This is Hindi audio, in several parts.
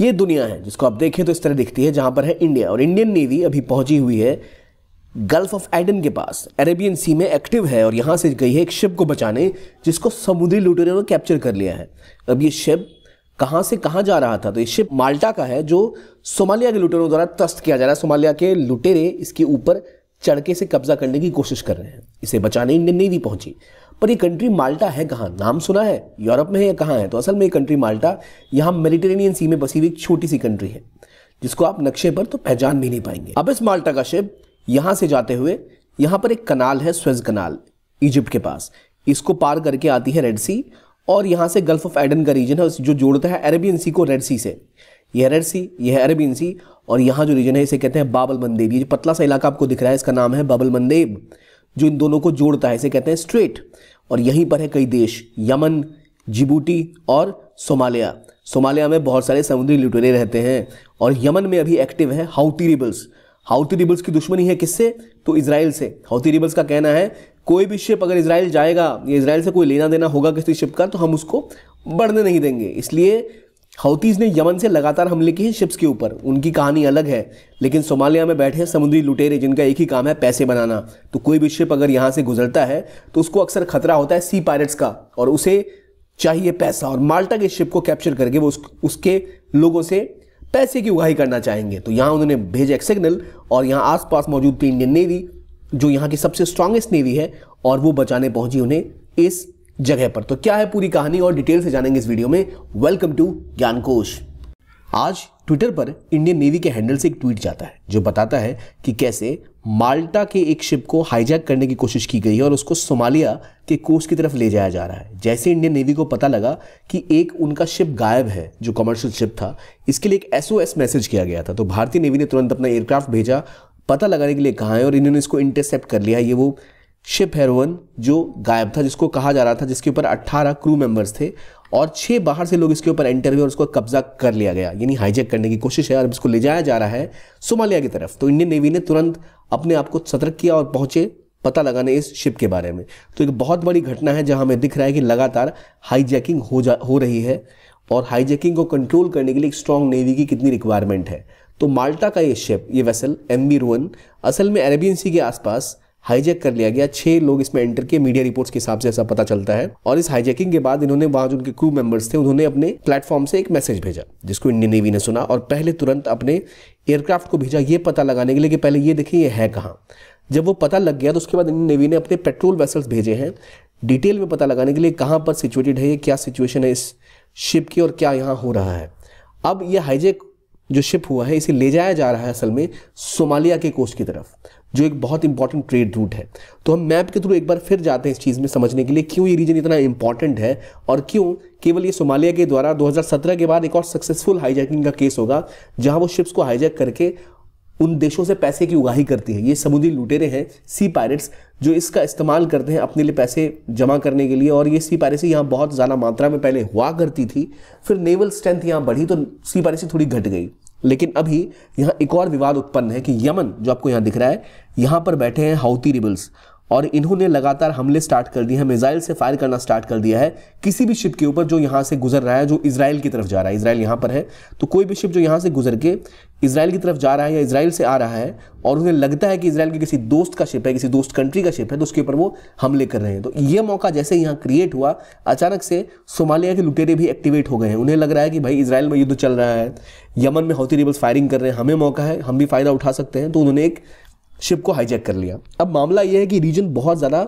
ये दुनिया है जिसको आप देखें तो इस तरह दिखती है जहां पर है इंडिया और इंडियन नेवी अभी पहुंची हुई है गल्फ ऑफ एडन के पास अरेबियन सी में एक्टिव है और यहां से गई है एक शिप को बचाने जिसको समुद्री लुटेरों ने कैप्चर कर लिया है अब ये शिप कहां से कहां जा रहा था तो ये शिप माल्टा का है जो सोमालिया के लुटेरों द्वारा तस्त किया जा रहा है सोमालिया के लुटेरे इसके ऊपर चढ़के से कब्जा करने की कोशिश कर रहे हैं इसे बचाने इंडियन नेवी पहुंची पर ये कंट्री माल्टा है कहाँ नाम सुना है यूरोप में है या कहाँ है तो असल में ये कंट्री माल्टा यहाँ मेडिटेरेनियन सी में बसी हुई एक छोटी सी कंट्री है जिसको आप नक्शे पर तो पहचान भी नहीं पाएंगे अब इस माल्टा का शिप यहाँ से जाते हुए यहाँ पर एक कनाल है स्वेज कनाल इजिप्ट के पास इसको पार करके आती है रेड सी और यहाँ से गल्फ ऑफ एडन का रीजन है जो जोड़ता है अरेबियन सी को रेड सी से यह रेड सी यह अरेबियन सी और यहाँ जो रीजन है इसे कहते हैं बाबल मंदेब ये पतला सा इलाका आपको दिख रहा है इसका नाम है बाबल मंदेब जो इन दोनों को जोड़ता है इसे कहते हैं स्ट्रेट और यहीं पर है कई देश यमन जिबूटी और सोमालिया सोमालिया में बहुत सारे समुद्री लुटेरे रहते हैं और यमन में अभी एक्टिव है हाउती रिबल्स हाउती रिबल्स की दुश्मनी है किससे तो इसराइल से हाउती रिबल्स का कहना है कोई भी शिप अगर इसराइल जाएगा या इसराइल से कोई लेना देना होगा किसी शिप का तो हम उसको बढ़ने नहीं देंगे इसलिए हौतीज ने यमन से लगातार हमले किए शिप्स के ऊपर उनकी कहानी अलग है लेकिन सोमालिया में बैठे समुद्री लुटेरे जिनका एक ही काम है पैसे बनाना तो कोई भी शिप अगर यहाँ से गुजरता है तो उसको अक्सर खतरा होता है सी पायरेट्स का और उसे चाहिए पैसा और माल्टा के शिप को कैप्चर करके वो उस, उसके लोगों से पैसे की उगाही करना चाहेंगे तो यहाँ उन्होंने भेजा एक सिग्नल और यहाँ आसपास मौजूद थी इंडियन नेवी जो यहाँ की सबसे स्ट्रांगेस्ट नेवी है और वो बचाने पहुंची उन्हें इस जगह पर तो क्या है पूरी कहानी और डिटेल से जानेंगे इस वीडियो में वेलकम टू ज्ञान आज ट्विटर पर इंडियन नेवी के हैंडल से एक ट्वीट जाता है जो बताता है कि कैसे माल्टा के एक शिप को हाईजैक करने की कोशिश की गई है और उसको सोमालिया के कोस्ट की तरफ ले जाया जा रहा है जैसे इंडियन नेवी को पता लगा कि एक उनका शिप गायब है जो कमर्शियल शिप था इसके लिए एक एसओएस मैसेज किया गया था तो भारतीय नेवी ने तुरंत अपना एयरक्राफ्ट भेजा पता लगाने के लिए कहा है और इन्होंने इसको इंटरसेप्ट कर लिया ये वो शिप हेरोन जो गायब था जिसको कहा जा रहा था जिसके ऊपर 18 क्रू मेंबर्स थे और छह बाहर से लोग इसके ऊपर एंटर हुए और उसको कब्जा कर लिया गया यानी हाईजेक करने की कोशिश है और इसको ले जाया जा रहा है सोमालिया की तरफ तो इंडियन नेवी ने तुरंत अपने आप को सतर्क किया और पहुंचे पता लगाने इस शिप के बारे में तो एक बहुत बड़ी घटना है जहां हमें दिख रहा है कि लगातार हाईजैकिंग हो जा हो रही है और हाईजैकिंग को कंट्रोल करने के लिए एक स्ट्रॉन्ग नेवी की कितनी रिक्वायरमेंट है तो माल्टा का ये शिप ये वेसल एम बी रोहन असल में अरेबियन सी के आसपास हाईजेक कर लिया गया छह लोग इसमें एंटर किए मीडिया रिपोर्ट्स के हिसाब से ऐसा पता चलता है और इस हाईजेकिंग के बाद इन्होंने वहां जो उनके क्रू मेंबर्स थे उन्होंने अपने प्लेटफॉर्म से एक मैसेज भेजा जिसको इंडियन नेवी ने सुना और पहले तुरंत अपने एयरक्राफ्ट को भेजा ये पता लगाने के लिए कि पहले ये देखिए ये है कहाँ जब वो पता लग गया तो उसके बाद इंडियन नेवी ने अपने पेट्रोल वेसल्स भेजे हैं डिटेल में पता लगाने के लिए कहाँ पर सिचुएटेड है ये क्या सिचुएशन है इस शिप की और क्या यहाँ हो रहा है अब ये हाईजेक जो शिप हुआ है इसे ले जाया जा रहा है असल में सोमालिया के कोस्ट की तरफ जो एक बहुत इंपॉर्टेंट ट्रेड रूट है तो हम मैप के थ्रू एक बार फिर जाते हैं इस चीज़ में समझने के लिए क्यों ये रीजन इतना इंपॉर्टेंट है और क्यों केवल ये सोमालिया के द्वारा 2017 के बाद एक और सक्सेसफुल हाईजैकिंग का केस होगा जहां वो शिप्स को हाईजैक करके उन देशों से पैसे की उगाही करती है ये समुद्री लुटेरे हैं सी पायरेट्स जो इसका इस्तेमाल करते हैं अपने लिए पैसे जमा करने के लिए और ये सी पायरेसी यहाँ बहुत ज़्यादा मात्रा में पहले हुआ करती थी फिर नेवल स्ट्रेंथ यहाँ बढ़ी तो सी पायरेसी थोड़ी घट गई लेकिन अभी यहाँ एक और विवाद उत्पन्न है कि यमन जो आपको यहाँ दिख रहा है यहाँ पर बैठे हैं हाउती रिबल्स और इन्होंने लगातार हमले स्टार्ट कर दिए हैं मिसाइल से फायर करना स्टार्ट कर दिया है किसी भी शिप के ऊपर जो यहाँ से गुजर रहा है जो इसराइल की तरफ जा रहा है इसराइल यहाँ पर है तो कोई भी शिप जो यहाँ से गुजर के इसराइल की तरफ जा रहा है या इसराइल से आ रहा है और उन्हें लगता है कि इसराइल के किसी दोस्त का शिप है किसी दोस्त कंट्री का शिप है तो उसके ऊपर वो हमले कर रहे हैं तो ये मौका जैसे यहाँ क्रिएट हुआ अचानक से सोमालिया के लुटेरे भी एक्टिवेट हो गए हैं उन्हें लग रहा है कि भाई इसराइल में युद्ध चल रहा है यमन में हौती रिबल्स फायरिंग कर रहे हैं हमें मौका है हम भी फ़ायदा उठा सकते हैं तो उन्होंने एक शिप को हाईजैक कर लिया अब मामला यह है कि रीजन बहुत ज़्यादा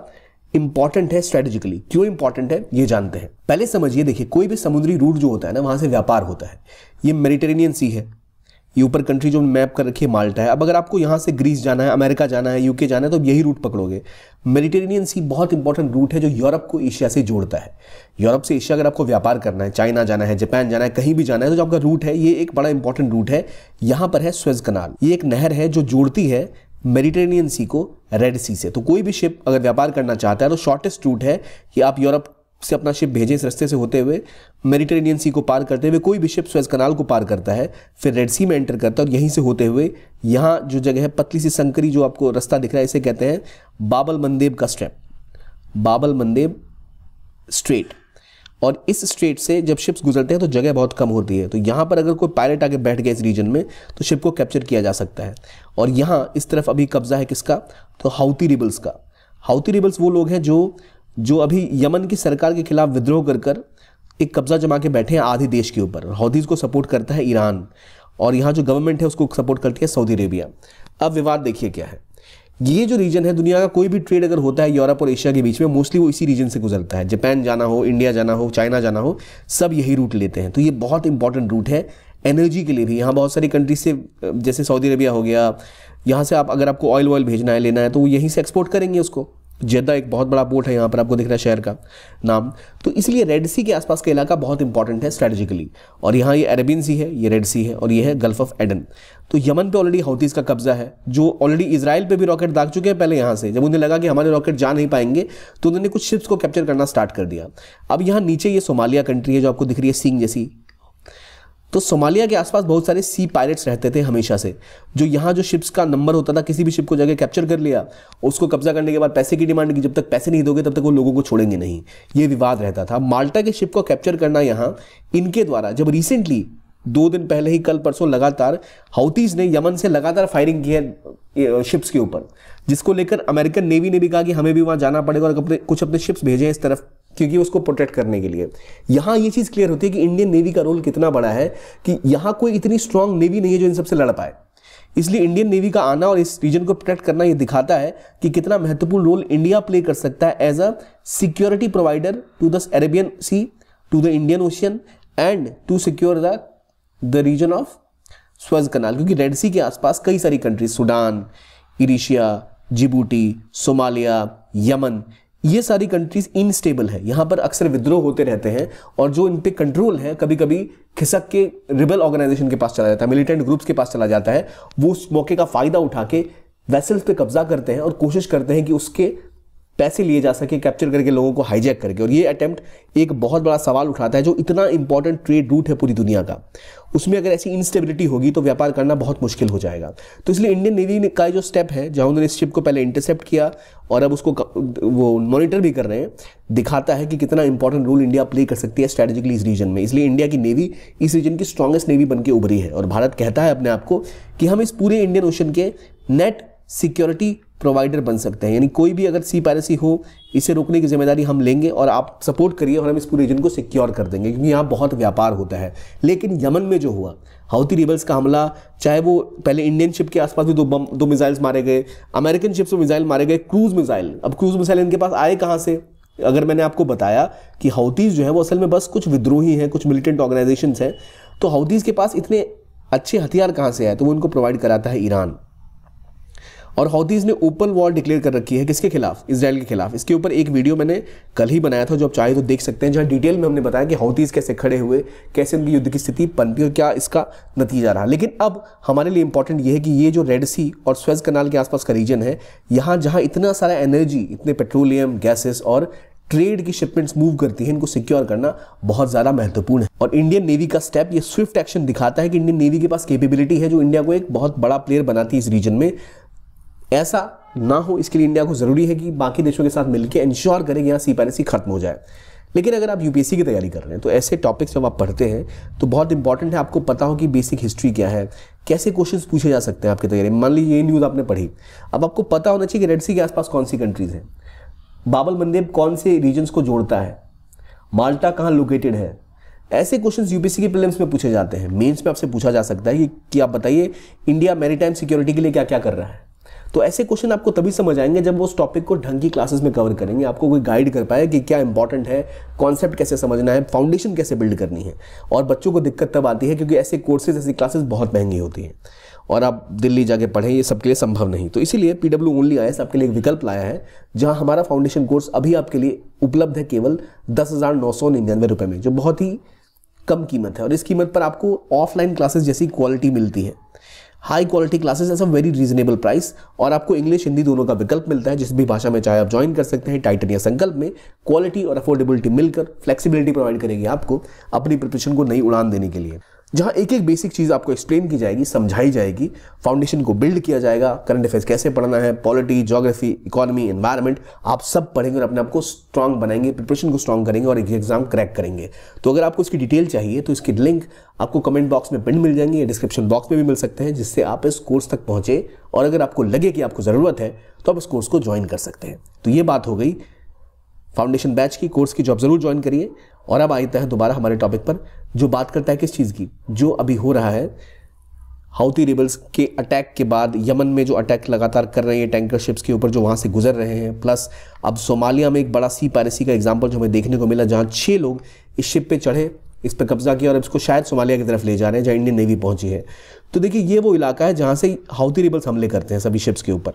इंपॉर्टेंट है स्ट्रेटेजिकली क्यों इंपॉर्टेंट है ये जानते हैं पहले समझिए देखिए कोई भी समुद्री रूट जो होता है ना वहां से व्यापार होता है ये मेडिटेरेनियन सी है ये ऊपर कंट्री जो मैप कर रखी है माल्टा है अब अगर आपको यहाँ से ग्रीस जाना है अमेरिका जाना है यूके जाना है तो यही रूट पकड़ोगे मेडिटेरेनियन सी बहुत इंपॉर्टेंट रूट है जो यूरोप को एशिया से जोड़ता है यूरोप से एशिया अगर आपको व्यापार करना है चाइना जाना है जापान जाना है कहीं भी जाना है तो जो आपका रूट है ये एक बड़ा इंपॉर्टेंट रूट है यहाँ पर है स्वेज कनाल ये एक नहर है जो जोड़ती है मेडिटेरेनियन सी को रेड सी से तो कोई भी शिप अगर व्यापार करना चाहता है तो शॉर्टेस्ट रूट है कि आप यूरोप से अपना शिप भेजें इस रस्ते से होते हुए मेडिटेरेनियन सी को पार करते हुए कोई भी शिप स्वेज कनाल को पार करता है फिर रेड सी में एंटर करता है और यहीं से होते हुए यहाँ जो जगह है पतली सी संकरी जो आपको रास्ता दिख रहा है इसे कहते हैं बाबल मंदेब का स्ट्रैप बाबल मंदेब स्ट्रेट और इस स्ट्रेट से जब शिप्स गुजरते हैं तो जगह बहुत कम होती है तो यहाँ पर अगर कोई पायलट आके बैठ गया इस रीजन में तो शिप को कैप्चर किया जा सकता है और यहाँ इस तरफ अभी कब्जा है किसका तो हाउती रिबल्स का हाउती रिबल्स वो लोग हैं जो जो अभी यमन की सरकार के खिलाफ विद्रोह कर कर एक कब्जा जमा के बैठे हैं आधे देश के ऊपर हौदीज़ को सपोर्ट करता है ईरान और यहाँ जो गवर्नमेंट है उसको सपोर्ट करती है सऊदी अरेबिया अब विवाद देखिए क्या है ये जो रीजन है दुनिया का कोई भी ट्रेड अगर होता है यूरोप और एशिया के बीच में मोस्टली वो इसी रीजन से गुजरता है जापान जाना हो इंडिया जाना हो चाइना जाना हो सब यही रूट लेते हैं तो ये बहुत इंपॉर्टेंट रूट है एनर्जी के लिए भी यहाँ बहुत सारी कंट्रीज से जैसे सऊदी अरबिया हो गया यहाँ से आप अगर आपको ऑयल वॉयल भेजना है लेना है तो वो यहीं से एक्सपोर्ट करेंगे उसको जद्दा एक बहुत बड़ा पोर्ट है यहाँ पर आपको दिख रहा है शहर का नाम तो इसलिए रेड सी के आसपास का इलाका बहुत इंपॉर्टेंट है स्ट्रेटेजिकली और यहाँ ये अरेबियन सी है ये रेड सी है और ये है गल्फ ऑफ एडन तो यमन पे ऑलरेडी हाउतीस का कब्जा है जो ऑलरेडी इसराइल पे भी रॉकेट दाग चुके हैं पहले यहाँ से जब उन्हें लगा कि हमारे रॉकेट जा नहीं पाएंगे तो उन्होंने कुछ शिप्स को कैप्चर करना स्टार्ट कर दिया अब यहाँ नीचे ये सोमालिया कंट्री है जो आपको दिख रही है सिंग जैसी तो सोमालिया के आसपास बहुत सारे सी पायलट्स रहते थे हमेशा से जो यहाँ जो शिप्स का नंबर होता था किसी भी शिप को जाकर कैप्चर कर लिया उसको कब्जा करने के बाद पैसे की डिमांड की जब तक पैसे नहीं दोगे तब तक वो लोगों को छोड़ेंगे नहीं ये विवाद रहता था माल्टा के शिप को कैप्चर करना यहाँ इनके द्वारा जब रिसेंटली दो दिन पहले ही कल परसों लगातार हाउतीज़ ने यमन से लगातार फायरिंग की है शिप्स के ऊपर जिसको लेकर अमेरिकन नेवी ने भी कहा कि हमें भी वहाँ जाना पड़ेगा और अपने कुछ अपने शिप्स भेजे इस तरफ क्योंकि उसको प्रोटेक्ट करने के लिए यहाँ ये चीज़ क्लियर होती है कि इंडियन नेवी का रोल कितना बड़ा है कि यहाँ कोई इतनी स्ट्रांग नेवी नहीं है जो इन सबसे लड़ पाए इसलिए इंडियन नेवी का आना और इस रीजन को प्रोटेक्ट करना ये दिखाता है कि कितना महत्वपूर्ण रोल इंडिया प्ले कर सकता है as a security provider to the Arabian sea to the Indian ocean and to secure the the region of Suez canal क्योंकि रेड सी के आसपास कई सारी कंट्रीज सूडान इरिशिया जिबूटी सोमालिया यमन ये सारी कंट्रीज इनस्टेबल है यहाँ पर अक्सर विद्रोह होते रहते हैं और जो इन पर कंट्रोल है कभी कभी खिसक के रिबल ऑर्गेनाइजेशन के पास चला जाता है मिलिटेंट ग्रुप्स के पास चला जाता है वो उस मौके का फायदा उठा के वेसल्स पे कब्जा करते हैं और कोशिश करते हैं कि उसके पैसे लिए जा सके कैप्चर करके लोगों को हाईजैक करके और ये अटैम्प्ट एक बहुत बड़ा सवाल उठाता है जो इतना इंपॉर्टेंट ट्रेड रूट है पूरी दुनिया का उसमें अगर ऐसी इंस्टेबिलिटी होगी तो व्यापार करना बहुत मुश्किल हो जाएगा तो इसलिए इंडियन नेवी का जो स्टेप है जहाँ उन्होंने इस शिप को पहले इंटरसेप्ट किया और अब उसको वो मॉनिटर भी कर रहे हैं दिखाता है कि कितना इंपॉर्टेंट रोल इंडिया प्ले कर सकती है स्ट्रेटेजिकली इस रीजन में इसलिए इंडिया की नेवी इस रीजन की स्ट्रांगेस्ट नेवी बन उभरी है और भारत कहता है अपने आप को कि हम इस पूरे इंडियन ओशन के नेट सिक्योरिटी प्रोवाइडर बन सकते हैं यानी कोई भी अगर सी पायरेसी हो इसे रोकने की जिम्मेदारी हम लेंगे और आप सपोर्ट करिए और हम इस पूरे रीजन को सिक्योर कर देंगे क्योंकि यहाँ बहुत व्यापार होता है लेकिन यमन में जो हुआ हाउती रिबल्स का हमला चाहे वो पहले इंडियन शिप के आसपास भी दो बम दो मिसाइल्स मारे गए अमेरिकन शिप्स में मिसाइल मारे गए क्रूज मिसाइल अब क्रूज मिसाइल इनके पास आए कहाँ से अगर मैंने आपको बताया कि हाउतीज़ जो है वो असल में बस कुछ विद्रोही हैं कुछ मिलिटेंट ऑर्गेनाइजेशन हैं तो हाउतीज़ के पास इतने अच्छे हथियार कहाँ से आए तो वो इनको प्रोवाइड कराता है ईरान और हौदीज़ ने ओपन वॉर डिक्लेयर कर रखी है किसके खिलाफ इसराइल के खिलाफ इसके ऊपर एक वीडियो मैंने कल ही बनाया था जो आप चाहे तो देख सकते हैं जहाँ डिटेल में हमने बताया कि हौदीज़ कैसे खड़े हुए कैसे उनकी युद्ध की स्थिति पनपी और क्या इसका नतीजा रहा लेकिन अब हमारे लिए इंपॉर्टेंट ये है कि ये जो रेड सी और स्वेज कनाल के आसपास का रीजन है यहाँ जहाँ इतना सारा एनर्जी इतने पेट्रोलियम गैसेस और ट्रेड की शिपमेंट्स मूव करती हैं इनको सिक्योर करना बहुत ज़्यादा महत्वपूर्ण है और इंडियन नेवी का स्टेप ये स्विफ्ट एक्शन दिखाता है कि इंडियन नेवी के पास कैपेबिलिटी है जो इंडिया को एक बहुत बड़ा प्लेयर बनाती है इस रीजन में ऐसा ना हो इसके लिए इंडिया को ज़रूरी है कि बाकी देशों के साथ मिलकर इंश्योर करें कि यहाँ सी सी खत्म हो जाए लेकिन अगर आप यूपीएससी की तैयारी कर रहे हैं तो ऐसे टॉपिक्स जब आप पढ़ते हैं तो बहुत इंपॉर्टेंट है आपको पता हो कि बेसिक हिस्ट्री क्या है कैसे क्वेश्चन पूछे जा सकते हैं आपकी तैयारी मान लीजिए ये न्यूज़ आपने पढ़ी अब आपको पता होना चाहिए कि रेड सी के आसपास कौन सी कंट्रीज़ हैं बाबल मंदिर कौन से रीजन्स को जोड़ता है माल्टा कहाँ लोकेटेड है ऐसे क्वेश्चंस यूपीसी के प्रीलिम्स में पूछे जाते हैं मेंस में आपसे पूछा जा सकता है कि, आप बताइए इंडिया मैरीटाइम सिक्योरिटी के लिए क्या क्या कर रहा है तो ऐसे क्वेश्चन आपको तभी समझ आएंगे जब वो उस टॉपिक को ढंग की क्लासेस में कवर करेंगे आपको कोई गाइड कर पाए कि क्या इंपॉर्टेंट है कॉन्सेप्ट कैसे समझना है फाउंडेशन कैसे बिल्ड करनी है और बच्चों को दिक्कत तब आती है क्योंकि ऐसे कोर्सेज ऐसी क्लासेस बहुत महंगी होती हैं और आप दिल्ली जाके पढ़ें ये सबके लिए संभव नहीं तो इसीलिए पी डब्ल्यू ओनली आई आपके लिए एक विकल्प लाया है जहाँ हमारा फाउंडेशन कोर्स अभी आपके लिए उपलब्ध है केवल दस हज़ार नौ सौ निन्यानवे रुपये में जो बहुत ही कम कीमत है और इस कीमत पर आपको ऑफलाइन क्लासेस जैसी क्वालिटी मिलती है high quality classes as a very reasonable price और आपको इंग्लिश हिंदी दोनों का विकल्प मिलता है जिस भी भाषा में चाहे आप ज्वाइन कर सकते हैं टाइटन या संकल्प में क्वालिटी और अफोर्डेबिलिटी मिलकर फ्लेक्सिबिलिटी प्रोवाइड करेगी आपको अपनी प्रिपरेशन को नई उड़ान देने के लिए जहाँ एक एक बेसिक चीज़ आपको एक्सप्लेन की जाएगी समझाई जाएगी फाउंडेशन को बिल्ड किया जाएगा करंट अफेयर्स कैसे पढ़ना है पॉलिटी जोग्राफी इकोनॉमी इन्वायरमेंट आप सब पढ़ेंगे और अपने आप को स्ट्रांग बनाएंगे प्रिपरेशन को स्ट्रांग करेंगे और एक एग्जाम क्रैक करेंगे तो अगर आपको इसकी डिटेल चाहिए तो इसकी लिंक आपको कमेंट बॉक्स में पिंड मिल जाएंगे या डिस्क्रिप्शन बॉक्स में भी मिल सकते हैं जिससे आप इस कोर्स तक पहुँचे और अगर आपको लगे कि आपको ज़रूरत है तो आप इस कोर्स को ज्वाइन कर सकते हैं तो ये बात हो गई फाउंडेशन बैच की कोर्स की जॉब जरूर ज्वाइन करिए और अब आता है दोबारा हमारे टॉपिक पर जो बात करता है किस चीज़ की जो अभी हो रहा है हाउती रिबल्स के अटैक के बाद यमन में जो अटैक लगातार कर रहे हैं टैंकर शिप्स के ऊपर जो वहाँ से गुजर रहे हैं प्लस अब सोमालिया में एक बड़ा सी पायरेसी का एग्जाम्पल जो हमें देखने को मिला जहाँ छः लोग इस शिप पे चढ़े इस पर कब्जा किया और इसको शायद सोमालिया की तरफ ले जा रहे हैं जहाँ इंडियन नेवी पहुंची है तो देखिए ये वो इलाका है जहाँ से हाउथी रिबल्स हमले करते हैं सभी शिप्स के ऊपर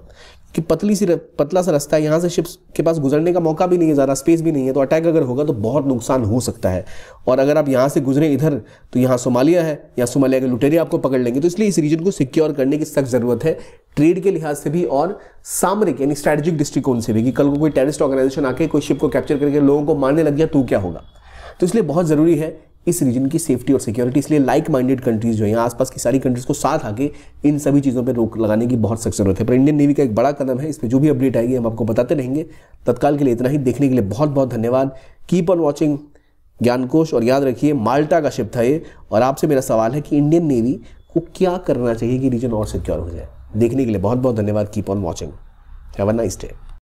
कि पतली सी पतला सा रास्ता है यहाँ से शिप्स के पास गुजरने का मौका भी नहीं है ज़्यादा स्पेस भी नहीं है तो अटैक अगर होगा तो बहुत नुकसान हो सकता है और अगर आप यहाँ से गुजरें इधर तो यहाँ सोमालिया है या सोमालिया के लुटेरे आपको पकड़ लेंगे तो इसलिए इस रीजन को सिक्योर करने की सख्त ज़रूरत है ट्रेड के लिहाज से भी और सामरिक यानी स्ट्रैटेजिक दृष्टिकोण से भी कि कल को कोई टेरिस्ट ऑर्गेनाइजेशन आके कोई शिप को कैप्चर करके लोगों को मारने लग गया तो क्या होगा तो इसलिए बहुत ज़रूरी है इस रीजन की सेफ्टी और सिक्योरिटी इसलिए लाइक माइंडेड कंट्रीज जो हैं आसपास की सारी कंट्रीज को साथ आके इन सभी चीज़ों पर रोक लगाने की बहुत सख्त जरूरत है पर इंडियन नेवी का एक बड़ा कदम है इस पर जो भी अपडेट आएगी हम आपको बताते रहेंगे तत्काल के लिए इतना ही देखने के लिए बहुत बहुत धन्यवाद कीप ऑन वॉचिंग ज्ञानकोश और याद रखिए माल्टा का शिप था ये और आपसे मेरा सवाल है कि इंडियन नेवी को क्या करना चाहिए कि रीजन और सिक्योर हो जाए देखने के लिए बहुत बहुत धन्यवाद keep on watching have a nice day